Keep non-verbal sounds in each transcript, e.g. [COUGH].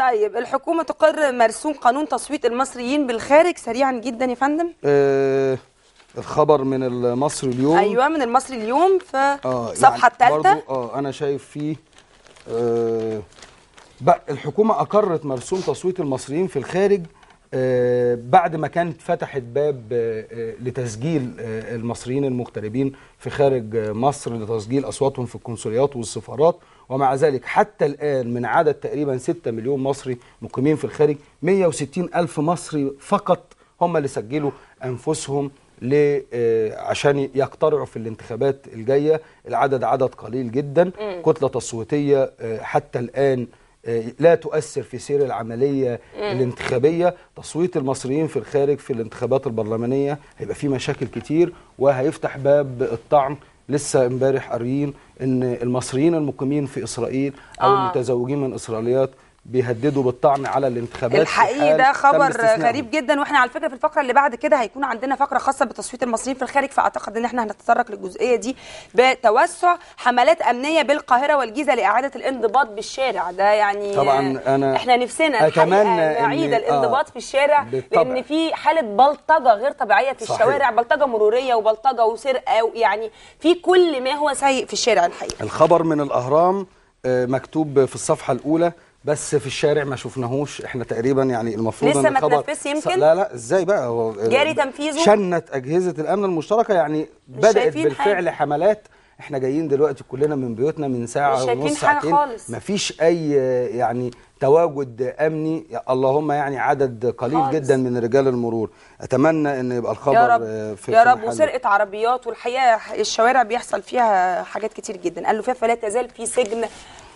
طيب الحكومه تقر مرسوم قانون تصويت المصريين بالخارج سريعا جدا يا فندم آه الخبر من المصري اليوم ايوه من المصري اليوم في الصفحه آه يعني الثالثه اه انا شايف فيه آه بقى الحكومه اقرت مرسوم تصويت المصريين في الخارج آه، بعد ما كانت فتحت باب آه، آه، لتسجيل المصريين المغتربين في خارج مصر لتسجيل أصواتهم في القنصليات والسفارات ومع ذلك حتى الآن من عدد تقريبا 6 مليون مصري مقيمين في الخارج 160 ألف مصري فقط هم اللي سجلوا أنفسهم عشان يقترعوا في الانتخابات الجاية العدد عدد قليل جدا كتلة تصويتية حتى الآن آه، لا تؤثر في سير العملية الانتخابية تصويت المصريين في الخارج في الانتخابات البرلمانية هيبقى فيه مشاكل كتير وهيفتح باب الطعن لسه امبارح قاريين ان المصريين المقيمين في اسرائيل او آه. المتزوجين من اسرائيليات بيهددوا بالطعن على الانتخابات الحقيقي ده خبر غريب جدا واحنا على فكره في الفقره اللي بعد كده هيكون عندنا فقره خاصه بتصويت المصريين في الخارج فاعتقد ان احنا هنتطرق للجزئيه دي بتوسع حملات امنيه بالقاهره والجيزه لاعاده الانضباط بالشارع ده يعني طبعا انا احنا نفسنا اتمنى نعيد آه، الانضباط آه في الشارع بالطبع. لان في حاله بلطجه غير طبيعيه في صحيح. الشوارع بلطجه مروريه وبلطجه وسرقه يعني في كل ما هو سيء في الشارع الحقيقه الخبر من الاهرام آه، مكتوب في الصفحه الاولى بس في الشارع ما شفناهوش احنا تقريبا يعني المفروض لسه ما تنفذش يمكن لا لا ازاي بقى هو آه، جاري تنفيذه شنت اجهزه الامن المشتركه يعني بدات بالفعل حاجة. حملات احنا جايين دلوقتي كلنا من بيوتنا من ساعه ونص ساعتين مفيش اي آه، يعني تواجد امني اللهم يعني عدد قليل خالص. جدا من رجال المرور اتمنى ان يبقى الخبر يا رب آه، في يا رب وسرقه عربيات والحقيقه الشوارع بيحصل فيها حاجات كتير جدا قال له فيها فلا تزال في سجن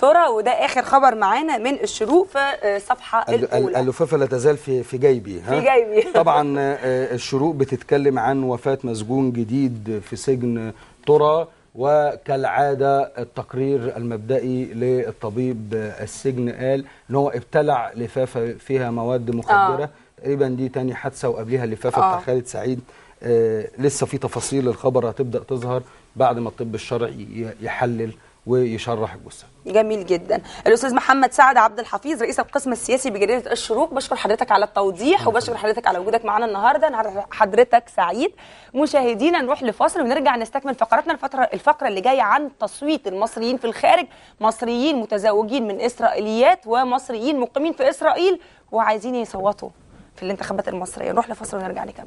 ترى وده اخر خبر معانا من الشروق في الصفحه آه، الاولى اللفافه لا تزال في في جيبي ها في جيبي [LAUGHS] طبعا آه، الشروق بتتكلم عن وفاه مسجون جديد في سجن ترى وكالعادة التقرير المبدئي للطبيب السجن قال ان هو ابتلع لفافة فيها مواد مخدرة آه. تقريبا دي تاني حادثة وقبلها اللفافة آه. بتاع خالد سعيد آه لسه في تفاصيل الخبر هتبدأ تظهر بعد ما الطب الشرعي يحلل ويشرح الجثه. جميل جدا. الاستاذ محمد سعد عبد الحفيظ رئيس القسم السياسي بجريده الشروق بشكر حضرتك على التوضيح وبشكر حضرتك على وجودك معانا النهارده انا حضرتك سعيد. مشاهدينا نروح لفاصل ونرجع نستكمل فقراتنا الفتره الفقره اللي جايه عن تصويت المصريين في الخارج، مصريين متزوجين من اسرائيليات ومصريين مقيمين في اسرائيل وعايزين يصوتوا في الانتخابات المصريه. نروح لفاصل ونرجع نكمل.